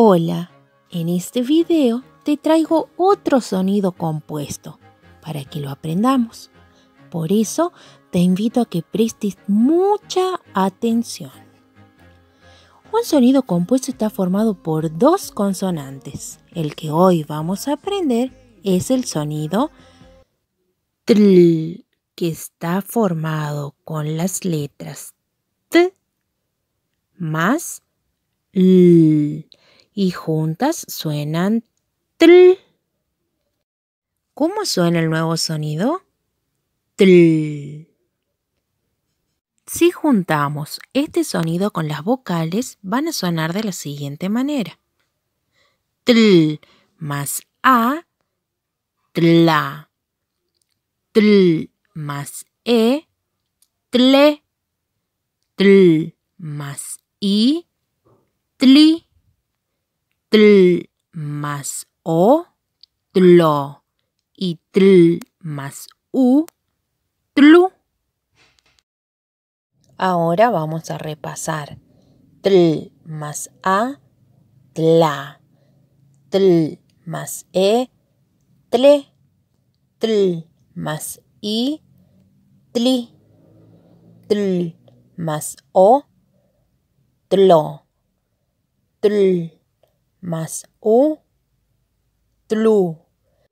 Hola, en este video te traigo otro sonido compuesto para que lo aprendamos. Por eso te invito a que prestes mucha atención. Un sonido compuesto está formado por dos consonantes. El que hoy vamos a aprender es el sonido tl, que está formado con las letras t más l y juntas suenan tl. ¿Cómo suena el nuevo sonido? Tl. Si juntamos este sonido con las vocales, van a sonar de la siguiente manera. Tl más A, tla. Tl más E, tle. Tl más I, tli tl más o, tlo, y tl más u, tlu. Ahora vamos a repasar. Tl más a, tla. Tl más e, tle. Tl más i, tli. Tl más o, tlo. Tl más u tlu.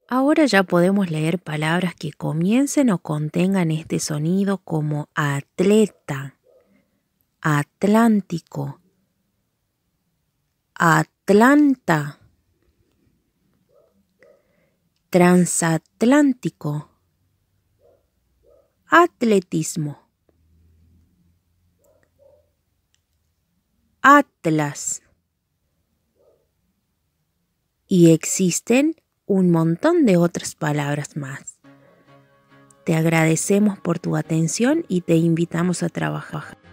Ahora ya podemos leer palabras que comiencen o contengan este sonido como atleta, atlántico, Atlanta, transatlántico, atletismo, atlas. Y existen un montón de otras palabras más. Te agradecemos por tu atención y te invitamos a trabajar.